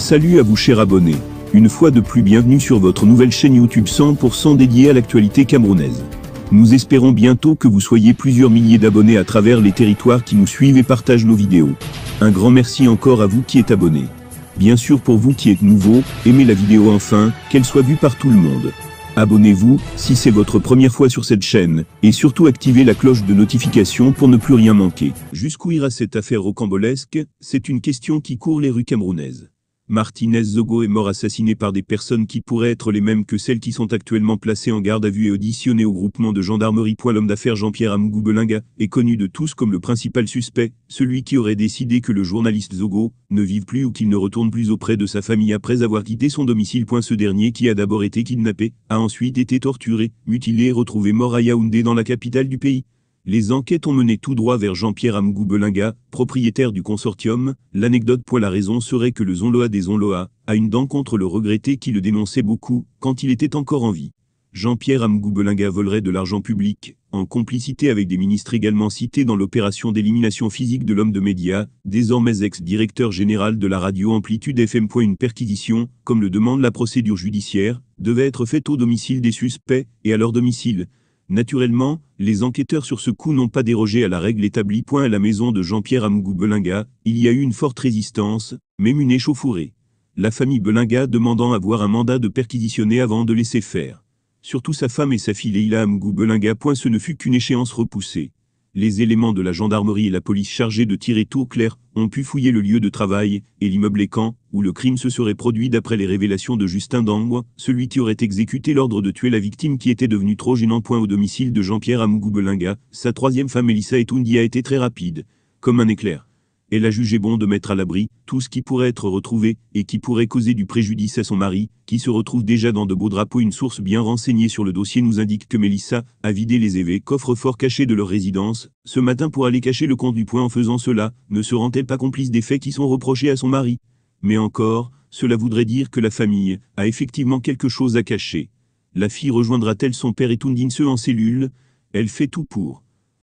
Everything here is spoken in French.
Salut à vous chers abonnés. Une fois de plus bienvenue sur votre nouvelle chaîne YouTube 100% dédiée à l'actualité camerounaise. Nous espérons bientôt que vous soyez plusieurs milliers d'abonnés à travers les territoires qui nous suivent et partagent nos vidéos. Un grand merci encore à vous qui êtes abonnés. Bien sûr pour vous qui êtes nouveau, aimez la vidéo enfin, qu'elle soit vue par tout le monde. Abonnez-vous si c'est votre première fois sur cette chaîne, et surtout activez la cloche de notification pour ne plus rien manquer. Jusqu'où ira cette affaire rocambolesque C'est une question qui court les rues camerounaises. Martinez Zogo est mort assassiné par des personnes qui pourraient être les mêmes que celles qui sont actuellement placées en garde à vue et auditionnées au groupement de gendarmerie L'homme d'affaires Jean-Pierre Amgoubelinga, est connu de tous comme le principal suspect, celui qui aurait décidé que le journaliste Zogo ne vive plus ou qu'il ne retourne plus auprès de sa famille après avoir quitté son domicile. ce dernier qui a d'abord été kidnappé, a ensuite été torturé, mutilé et retrouvé mort à Yaoundé dans la capitale du pays. Les enquêtes ont mené tout droit vers Jean-Pierre Amgoubelinga, propriétaire du consortium. L'anecdote pour la raison serait que le Zonloa des Zonloa a une dent contre le regretté qui le dénonçait beaucoup quand il était encore en vie. Jean-Pierre Amgoubelinga volerait de l'argent public, en complicité avec des ministres également cités dans l'opération d'élimination physique de l'homme de médias, désormais ex-directeur général de la radio Amplitude FM. Une perquisition, comme le demande la procédure judiciaire, devait être faite au domicile des suspects et à leur domicile. Naturellement, les enquêteurs sur ce coup n'ont pas dérogé à la règle établie. Point à la maison de Jean-Pierre Amougou Belinga, il y a eu une forte résistance, même une échauffourée. La famille Belinga demandant avoir un mandat de perquisitionner avant de laisser faire. Surtout sa femme et sa fille Leila Amgou Belinga. Point ce ne fut qu'une échéance repoussée les éléments de la gendarmerie et la police chargés de tirer tout clair ont pu fouiller le lieu de travail et l'immeuble camp où le crime se serait produit d'après les révélations de Justin Dangwa, celui qui aurait exécuté l'ordre de tuer la victime qui était devenue trop gênant. Point au domicile de Jean-Pierre amougou sa troisième femme Elissa Etoundi a été très rapide, comme un éclair elle a jugé bon de mettre à l'abri tout ce qui pourrait être retrouvé et qui pourrait causer du préjudice à son mari, qui se retrouve déjà dans de beaux drapeaux. Une source bien renseignée sur le dossier nous indique que Mélissa a vidé les évêques coffres fort cachés de leur résidence ce matin pour aller cacher le compte du point en faisant cela, ne se rend-elle pas complice des faits qui sont reprochés à son mari Mais encore, cela voudrait dire que la famille a effectivement quelque chose à cacher. La fille rejoindra-t-elle son père et Tundinse en cellule Elle fait tout pour.